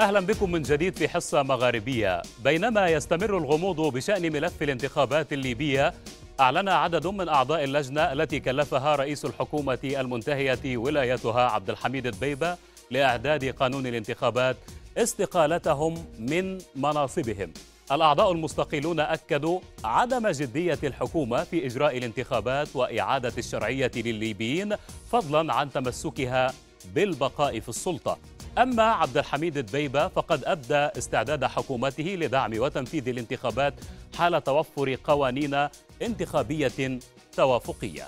أهلا بكم من جديد في حصة مغاربية بينما يستمر الغموض بشأن ملف الانتخابات الليبية أعلن عدد من أعضاء اللجنة التي كلفها رئيس الحكومة المنتهية ولايتها عبد الحميد البيبة لإعداد قانون الانتخابات استقالتهم من مناصبهم الأعضاء المستقيلون أكدوا عدم جدية الحكومة في إجراء الانتخابات وإعادة الشرعية للليبيين فضلا عن تمسكها بالبقاء في السلطة أما عبد الحميد الدبيبة فقد أبدى استعداد حكومته لدعم وتنفيذ الانتخابات حال توفر قوانين انتخابية توافقية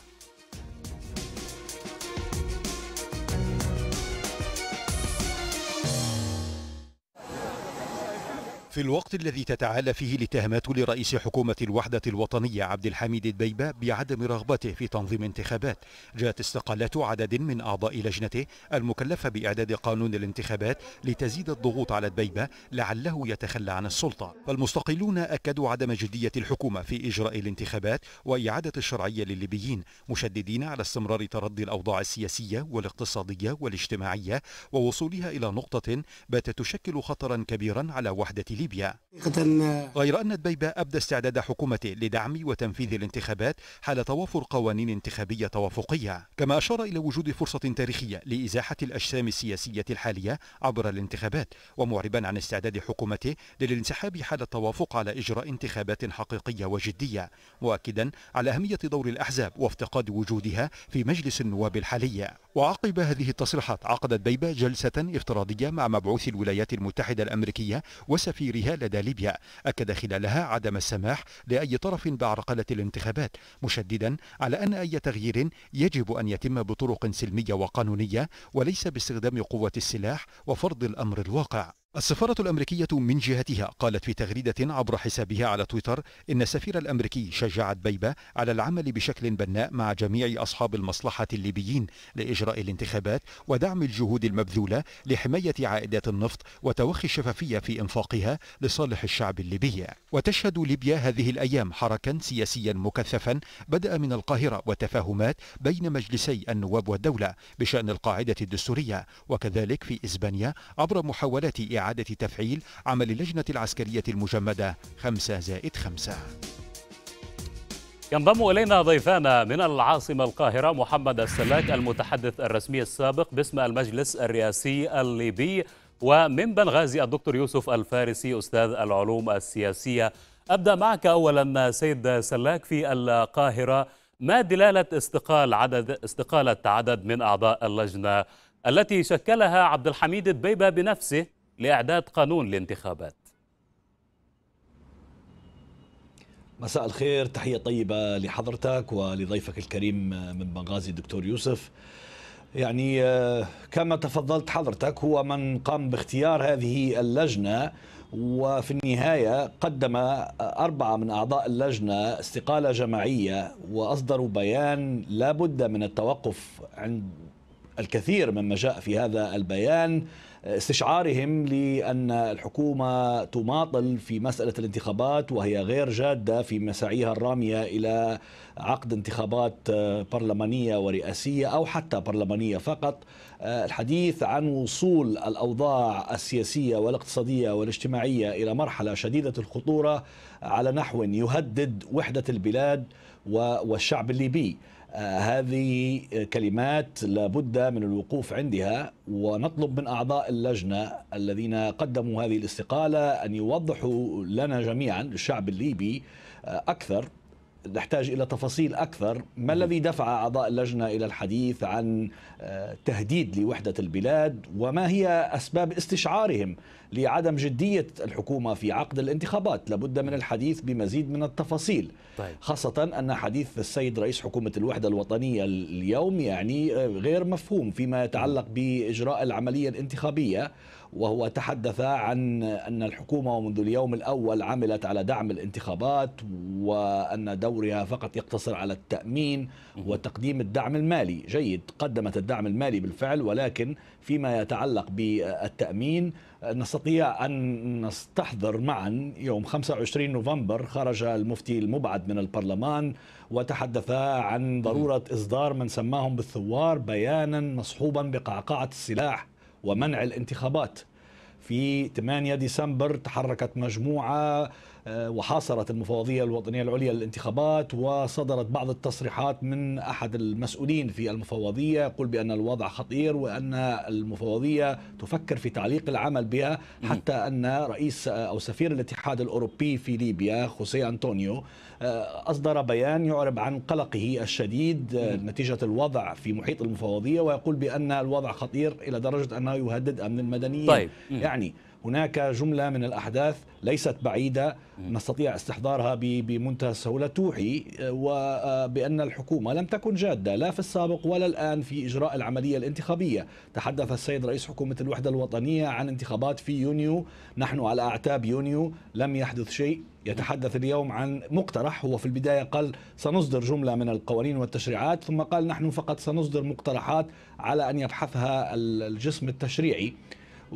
في الوقت الذي تتعالى فيه الاتهامات لرئيس حكومة الوحدة الوطنية عبد الحميد البيبة بعدم رغبته في تنظيم انتخابات جاءت استقالات عدد من أعضاء لجنته المكلفة بإعداد قانون الانتخابات لتزيد الضغوط على البيبة لعله يتخلى عن السلطة فالمستقلون أكدوا عدم جدية الحكومة في إجراء الانتخابات وإعادة الشرعية للليبيين مشددين على استمرار تردي الأوضاع السياسية والاقتصادية والاجتماعية ووصولها إلى نقطة بات تشكل خطرا كبيرا على وحدة ليبيا ليبيا غير أن دبيبة أبدى استعداد حكومته لدعم وتنفيذ الانتخابات حال توافر قوانين انتخابية توافقية كما أشار إلى وجود فرصة تاريخية لإزاحة الأجسام السياسية الحالية عبر الانتخابات ومعربا عن استعداد حكومته للانسحاب حال التوافق على إجراء انتخابات حقيقية وجدية مؤكدا على أهمية دور الأحزاب وافتقاد وجودها في مجلس النواب الحالية وعقب هذه التصريحات عقدت بيبا جلسة افتراضية مع مبعوث الولايات المتحدة الأمريكية وسفير وتأثيرها لدى ليبيا أكد خلالها عدم السماح لأي طرف بعرقلة الانتخابات مشددا على أن أي تغيير يجب أن يتم بطرق سلمية وقانونية وليس باستخدام قوة السلاح وفرض الأمر الواقع السفارة الأمريكية من جهتها قالت في تغريدة عبر حسابها على تويتر إن السفير الأمريكي شجع دبيبة على العمل بشكل بناء مع جميع أصحاب المصلحة الليبيين لإجراء الانتخابات ودعم الجهود المبذولة لحماية عائدات النفط وتوخي الشفافية في إنفاقها لصالح الشعب الليبي وتشهد ليبيا هذه الأيام حركا سياسيا مكثفا بدأ من القاهرة وتفاهمات بين مجلسي النواب والدولة بشأن القاعدة الدستورية وكذلك في إسبانيا عبر محاولات إعادة تفعيل عمل اللجنة العسكرية المجمدة 5 زائد 5 ينضم إلينا ضيفانا من العاصمة القاهرة محمد السلاك المتحدث الرسمي السابق باسم المجلس الرئاسي الليبي ومن بنغازي الدكتور يوسف الفارسي أستاذ العلوم السياسية أبدأ معك أولا سيد سلاك في القاهرة ما دلالة استقال عدد استقالة عدد من أعضاء اللجنة التي شكلها عبد الحميد البيبة بنفسه لإعداد قانون الانتخابات مساء الخير تحية طيبة لحضرتك ولضيفك الكريم من بنغازي الدكتور يوسف يعني كما تفضلت حضرتك هو من قام باختيار هذه اللجنة وفي النهاية قدم أربعة من أعضاء اللجنة استقالة جماعية وأصدروا بيان لا بد من التوقف عند الكثير مما جاء في هذا البيان استشعارهم لأن الحكومة تماطل في مسألة الانتخابات وهي غير جادة في مساعيها الرامية إلى عقد انتخابات آه، برلمانية ورئاسية أو حتى برلمانية فقط آه، الحديث عن وصول الأوضاع السياسية والاقتصادية والاجتماعية إلى مرحلة شديدة الخطورة على نحو يهدد وحدة البلاد والشعب الليبي آه، هذه كلمات لابد من الوقوف عندها ونطلب من أعضاء اللجنة الذين قدموا هذه الاستقالة أن يوضحوا لنا جميعا الشعب الليبي آه، أكثر نحتاج الى تفاصيل اكثر، ما الذي دفع اعضاء اللجنه الى الحديث عن آه، تهديد لوحده البلاد وما هي اسباب استشعارهم لعدم جديه الحكومه في عقد الانتخابات؟ لابد من الحديث بمزيد من التفاصيل. طيب. خاصه ان حديث السيد رئيس حكومه الوحده الوطنيه اليوم يعني آه، غير مفهوم فيما يتعلق باجراء العمليه الانتخابيه وهو تحدث عن أن الحكومة منذ اليوم الأول عملت على دعم الانتخابات وأن دورها فقط يقتصر على التأمين وتقديم الدعم المالي جيد قدمت الدعم المالي بالفعل ولكن فيما يتعلق بالتأمين نستطيع أن نستحضر معا يوم 25 نوفمبر خرج المفتي المبعد من البرلمان وتحدث عن ضرورة إصدار من سماهم بالثوار بيانا مصحوبا بقعقعة السلاح ومنع الانتخابات في 8 ديسمبر تحركت مجموعة آه، وحاصرت المفوضية الوطنية العليا للانتخابات وصدرت بعض التصريحات من أحد المسؤولين في المفوضية يقول بأن الوضع خطير وأن المفوضية تفكر في تعليق العمل بها حتى أن رئيس آه، أو سفير الاتحاد الأوروبي في ليبيا خوسيه أنطونيو آه، أصدر بيان يعرب عن قلقه الشديد نتيجة الوضع في محيط المفوضية ويقول بأن الوضع خطير إلى درجة أنه يهدد أمن المدنيين طيب. يعني هناك جملة من الأحداث ليست بعيدة نستطيع استحضارها بمنتهى السهولة توحي آه، وبأن آه، الحكومة لم تكن جادة لا في السابق ولا الآن في إجراء العملية الانتخابية تحدث السيد رئيس حكومة الوحدة الوطنية عن انتخابات في يونيو نحن على أعتاب يونيو لم يحدث شيء يتحدث اليوم عن مقترح هو في البداية قال سنصدر جملة من القوانين والتشريعات ثم قال نحن فقط سنصدر مقترحات على أن يبحثها الجسم التشريعي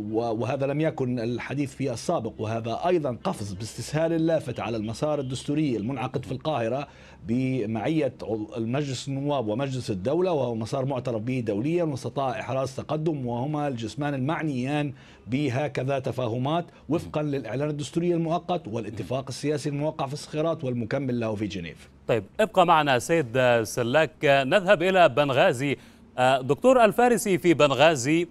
وهذا لم يكن الحديث في السابق وهذا أيضا قفز باستسهال اللافت على المسار الدستوري المنعقد في القاهرة بمعية المجلس النواب ومجلس الدولة وهو مسار معترف به دوليا واستطاع إحراز تقدم وهما الجسمان المعنيان بهكذا تفاهمات وفقا للإعلان الدستوري المؤقت والاتفاق السياسي الموقع في الصخيرات والمكمل له في جنيف طيب ابقى معنا سيد سلاك نذهب إلى بنغازي آه، دكتور الفارسي في بنغازي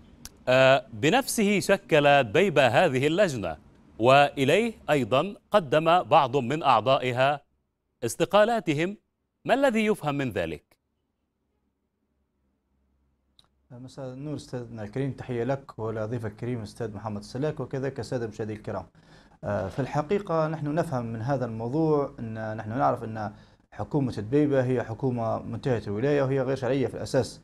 آه، بنفسه شكل بيبة هذه اللجنة وإليه أيضا قدم بعض من أعضائها استقالاتهم ما الذي يفهم من ذلك؟ مساء النور استاذنا الكريم تحيه لك ولضيفك الكريم استاذ محمد السلاك وكذلك الساده المشاهدين الكرام. آه، في الحقيقه نحن نفهم من هذا الموضوع ان نحن نعرف ان حكومه دبيبه هي حكومه منتهيه الولايه وهي غير شرعيه في الاساس.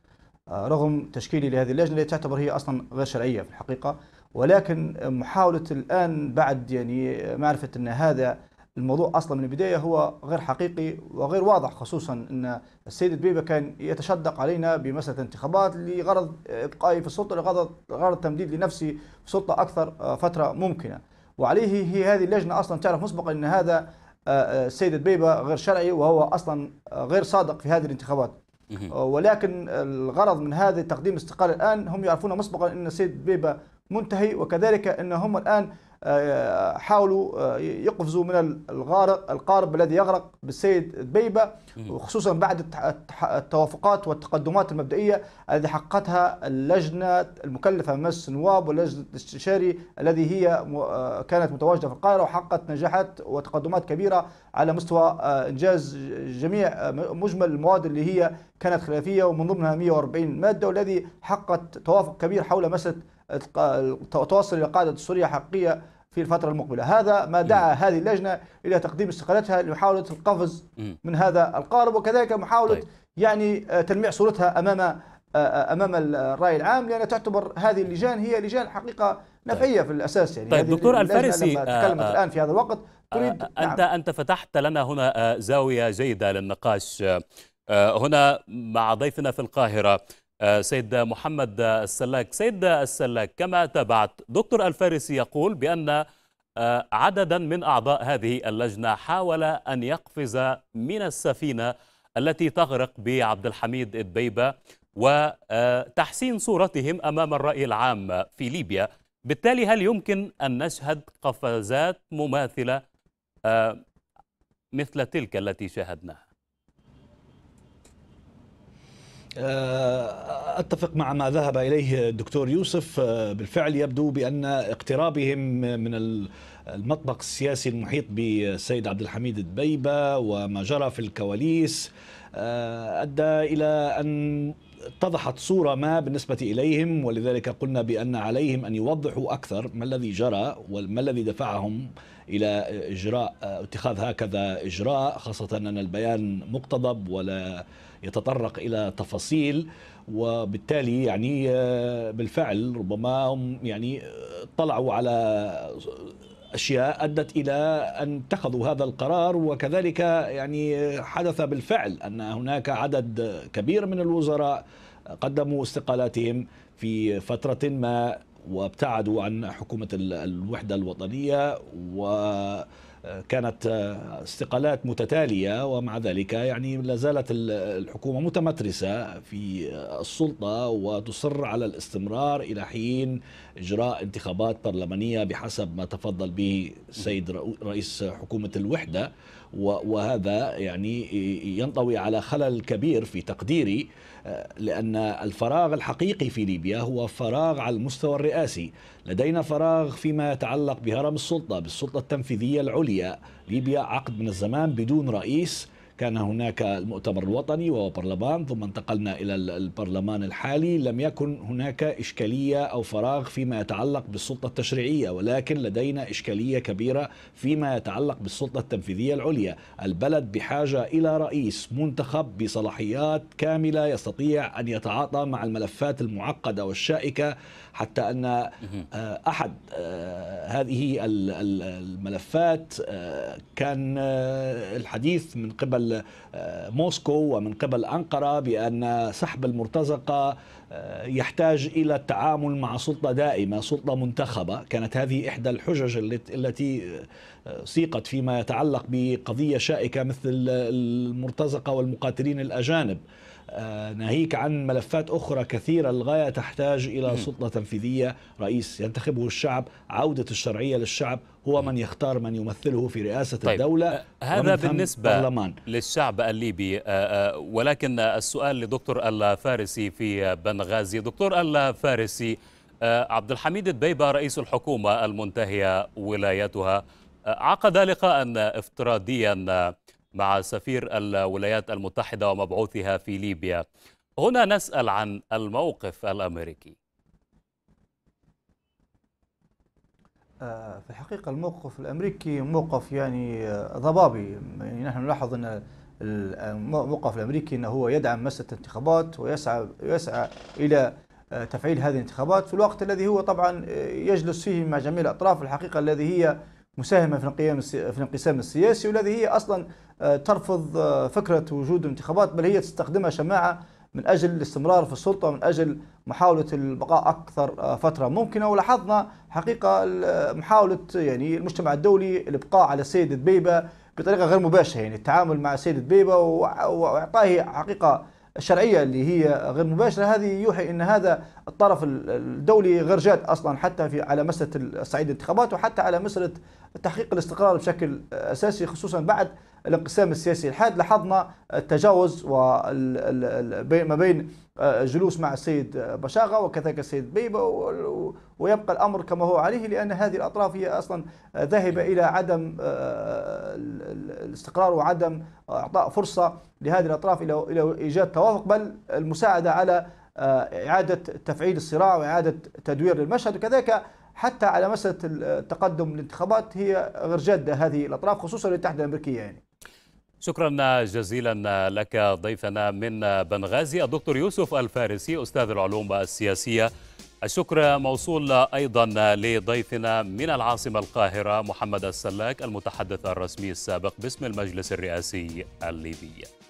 رغم تشكيلي لهذه اللجنه التي تعتبر هي اصلا غير شرعيه في الحقيقه ولكن محاوله الان بعد يعني معرفه ان هذا الموضوع اصلا من البدايه هو غير حقيقي وغير واضح خصوصا ان السيد دبيبه كان يتشدق علينا بمساله انتخابات لغرض ابقائي في السلطه لغرض غرض تمديد لنفسي في السلطه اكثر فتره ممكنه وعليه هي هذه اللجنه اصلا تعرف مسبقا ان هذا آه، آه، السيد دبيبه غير شرعي وهو اصلا غير صادق في هذه الانتخابات ولكن الغرض من هذا تقديم الاستقالة الآن هم يعرفون مسبقا أن السيد بيبة منتهي وكذلك أن هم الآن حاولوا آه، يقفزوا من الغارق القارب الذي يغرق بالسيد دبيبة وخصوصا بعد التوافقات والتقدمات المبدئية التي حققتها اللجنة المكلفة من مجلس النواب واللجنة الاستشاري الذي هي آه، كانت متواجدة في القاهرة وحققت نجاحات وتقدمات كبيرة على مستوى آه، إنجاز جميع مجمل المواد اللي هي كانت خلافية ومن ضمنها 140 مادة والذي حققت توافق كبير حول مسألة تواصل إلى قاعدة سوريا حقيقية في الفترة المقبلة هذا ما دعا هذه اللجنة إلى تقديم استقالتها لمحاولة القفز من هذا القارب وكذلك محاولة طيب. يعني آه، تلميع صورتها أمام آه، آه، امام الراي العام لان تعتبر هذه اللجان هي لجان حقيقه طيب. نفعيه طيب. في الاساس يعني طيب دكتور الفارسي لما تكلمت آه الان في هذا الوقت تريد آه نعم. انت نعم. انت فتحت لنا هنا زاويه جيده للنقاش هنا مع ضيفنا في القاهره سيد محمد السلاك سيد السلاك كما تابعت دكتور الفارسي يقول بأن آه، عددا من أعضاء هذه اللجنة حاول أن يقفز من السفينة التي تغرق بعبد الحميد الدبيبة وتحسين آه، صورتهم أمام الرأي العام في ليبيا بالتالي هل يمكن أن نشهد قفزات مماثلة آه، مثل تلك التي شاهدناها؟ آه، اتفق مع ما ذهب اليه الدكتور يوسف آه، بالفعل يبدو بان اقترابهم من المطبخ السياسي المحيط بالسيد عبد الحميد الدبيبه وما جرى في الكواليس آه، ادى الى ان اتضحت صورة ما بالنسبة إليهم ولذلك قلنا بأن عليهم أن يوضحوا أكثر ما الذي جرى وما الذي دفعهم إلى إجراء اتخاذ هكذا إجراء خاصة أن البيان مقتضب ولا يتطرق إلى تفاصيل وبالتالي يعني آه، بالفعل ربما هم يعني اطلعوا آه، على اشياء ادت الى ان اتخذوا هذا القرار وكذلك يعني آه، حدث بالفعل ان هناك عدد كبير من الوزراء قدموا استقالاتهم في فتره ما وابتعدوا عن حكومة الوحدة الوطنية وكانت استقالات متتالية ومع ذلك يعني لا زالت الحكومة متمترسة في السلطة وتصر على الاستمرار إلى حين إجراء انتخابات برلمانية بحسب ما تفضل به السيد رئيس حكومة الوحدة وهذا يعني ينطوي على خلل كبير في تقديري آه، لأن الفراغ الحقيقي في ليبيا هو فراغ على المستوى الرئاسي لدينا فراغ فيما يتعلق بهرم السلطة بالسلطة التنفيذية العليا ليبيا عقد من الزمان بدون رئيس كان هناك المؤتمر الوطني وهو برلمان ثم انتقلنا إلى البرلمان الحالي لم يكن هناك إشكالية أو فراغ فيما يتعلق بالسلطة التشريعية ولكن لدينا إشكالية كبيرة فيما يتعلق بالسلطة التنفيذية العليا البلد بحاجة إلى رئيس منتخب بصلاحيات كاملة يستطيع أن يتعاطى مع الملفات المعقدة والشائكة حتى أن آه، أحد آه، هذه الملفات آه، كان الحديث من قبل قبل آه، موسكو ومن قبل أنقرة بأن سحب المرتزقة آه، يحتاج إلى التعامل مع سلطة دائمة سلطة منتخبة كانت هذه إحدى الحجج التي آه، سيقت فيما يتعلق بقضية شائكة مثل المرتزقة والمقاتلين الأجانب آه، ناهيك عن ملفات أخرى كثيرة للغاية تحتاج إلى سلطة تنفيذية رئيس ينتخبه الشعب عودة الشرعية للشعب هو من يختار من يمثله في رئاسة طيب الدولة آه، هذا بالنسبة برلمان. للشعب الليبي آه، ولكن السؤال لدكتور الفارسي في بنغازي دكتور الفارسي عبد الحميد البيبة رئيس الحكومة المنتهية ولايتها عقد لقاء افتراضيا مع سفير الولايات المتحدة ومبعوثها في ليبيا هنا نسأل عن الموقف الأمريكي آه، في الحقيقة الموقف الأمريكي موقف يعني آه، ضبابي يعني نحن نلاحظ أن آه، الموقف الأمريكي أنه هو يدعم مسألة الانتخابات ويسعى يسعى إلى تفعيل هذه الانتخابات في الوقت الذي هو طبعا يجلس فيه مع جميع الأطراف الحقيقة الذي هي مساهمة في القيام في الانقسام السياسي والذي هي أصلا آه، ترفض آه، فكرة وجود انتخابات بل هي تستخدمها شماعة من أجل الاستمرار في السلطة من أجل محاولة البقاء أكثر آه، فترة ممكنة ولاحظنا حقيقة محاولة يعني المجتمع الدولي الإبقاء على السيد دبيبة بطريقة غير مباشرة يعني التعامل مع السيد دبيبة وإعطائه حقيقة الشرعيه اللي هي غير مباشره هذه يوحي ان هذا الطرف الدولي غير جاد اصلا حتى في على مساله صعيد الانتخابات وحتى على مساله تحقيق الاستقرار بشكل اساسي خصوصا بعد الانقسام السياسي الحاد لاحظنا التجاوز ما بين آه، جلوس مع السيد بشاغه وكذلك السيد بيبه ويبقى الامر كما هو عليه لان هذه الاطراف هي اصلا ذاهبه الى عدم آه، الاستقرار وعدم اعطاء فرصه لهذه الاطراف الى الى ايجاد توافق بل المساعده على آه، اعاده تفعيل الصراع واعاده تدوير للمشهد وكذلك حتى على مساله التقدم للانتخابات هي غير جاده هذه الاطراف خصوصا الاتحاد الامريكي يعني. شكرا جزيلا لك ضيفنا من بنغازي الدكتور يوسف الفارسي استاذ العلوم السياسيه. الشكر موصول ايضا لضيفنا من العاصمه القاهره محمد السلاك المتحدث الرسمي السابق باسم المجلس الرئاسي الليبي.